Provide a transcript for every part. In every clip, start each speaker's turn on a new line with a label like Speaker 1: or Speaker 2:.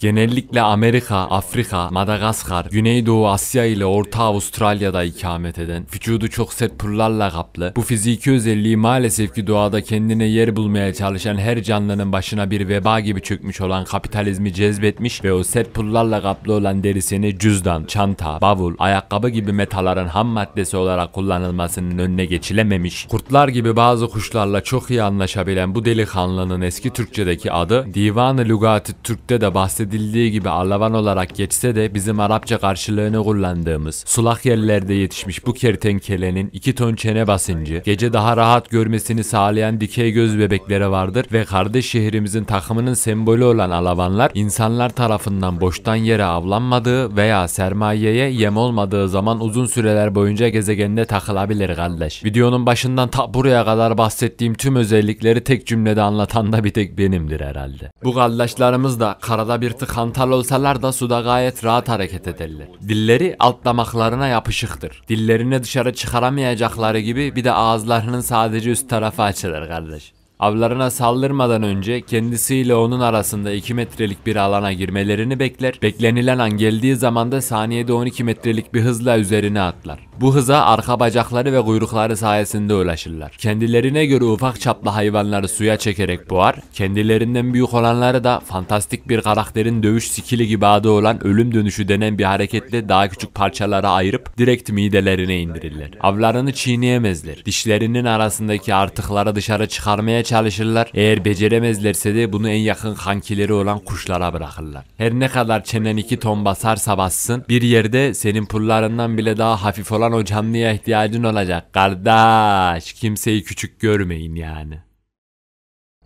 Speaker 1: Genellikle Amerika, Afrika, Madagaskar, Güneydoğu Asya ile Orta Avustralya'da ikamet eden, vücudu çok sert pırlarla kaplı, bu fiziki özelliği maalesef ki doğada kendine yer bulmaya çalışan her canlının başına bir veba gibi çökmüş olan kapitalizmi cezbetmiş ve o sert pırlarla kaplı olan derisini cüzdan, çanta, bavul, ayakkabı gibi metaların ham maddesi olarak kullanılmasının önüne geçilememiş. Kurtlar gibi bazı kuşlarla çok iyi anlaşabilen bu delikanlının eski Türkçedeki adı Divan-ı Lugati Türk'te de bahsedilen bahsedildiği gibi alavan olarak geçse de bizim Arapça karşılığını kullandığımız sulak yerlerde yetişmiş bu kertenkelenin 2 ton çene basıncı, gece daha rahat görmesini sağlayan dikey göz bebekleri vardır ve kardeş şehrimizin takımının sembolü olan alavanlar insanlar tarafından boştan yere avlanmadığı veya sermayeye yem olmadığı zaman uzun süreler boyunca gezegende takılabilir kardeş. Videonun başından ta buraya kadar bahsettiğim tüm özellikleri tek cümlede anlatan da bir tek benimdir herhalde. Bu kardeşlerimiz de karada bir artık hantal olsalar da suda gayet rahat hareket ederler. Dilleri alt damaklarına yapışıktır. Dillerini dışarı çıkaramayacakları gibi bir de ağızlarının sadece üst tarafı açılır kardeş avlarına saldırmadan önce kendisiyle onun arasında 2 metrelik bir alana girmelerini bekler. Beklenilen an geldiği zaman da saniyede 12 metrelik bir hızla üzerine atlar. Bu hıza arka bacakları ve kuyrukları sayesinde ulaşırlar. Kendilerine göre ufak çaplı hayvanları suya çekerek boğar, kendilerinden büyük olanları da fantastik bir karakterin dövüş skili gibi adı olan ölüm dönüşü denen bir hareketle daha küçük parçalara ayırıp direkt midelerine indirirler. Avlarını çiğneyemezler. Dişlerinin arasındaki artıkları dışarı çıkarmaya çalışırlar. Eğer beceremezlerse de bunu en yakın kankileri olan kuşlara bırakırlar. Her ne kadar çenen iki ton basarsa bassın bir yerde senin pullarından bile daha hafif olan o canlıya ihtiyacın olacak. Kardeş kimseyi küçük görmeyin yani.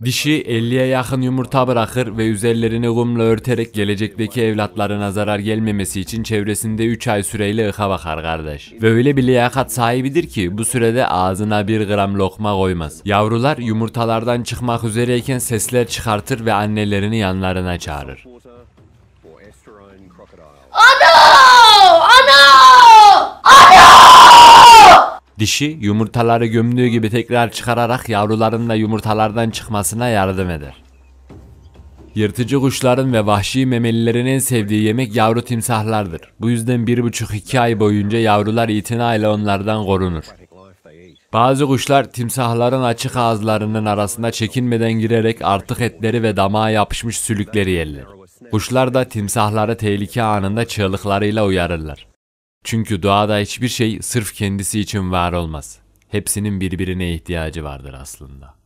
Speaker 1: Dişi 50'ye yakın yumurta bırakır ve üzerlerini kumla örterek gelecekteki evlatlarına zarar gelmemesi için çevresinde 3 ay süreyle ıka bakar kardeş. Ve öyle bir liyakat sahibidir ki bu sürede ağzına 1 gram lokma koymaz. Yavrular yumurtalardan çıkmak üzereyken sesler çıkartır ve annelerini yanlarına çağırır. Ana! Ana! Dişi yumurtaları gömdüğü gibi tekrar çıkararak yavruların da yumurtalardan çıkmasına yardım eder. Yırtıcı kuşların ve vahşi memelilerin en sevdiği yemek yavru timsahlardır. Bu yüzden 1,5-2 ay boyunca yavrular itinayla onlardan korunur. Bazı kuşlar timsahların açık ağızlarının arasına çekinmeden girerek artık etleri ve damağa yapışmış sülükleri yerler. Kuşlar da timsahları tehlike anında çığlıklarıyla uyarırlar. Çünkü doğada hiçbir şey sırf kendisi için var olmaz. Hepsinin birbirine ihtiyacı vardır aslında.''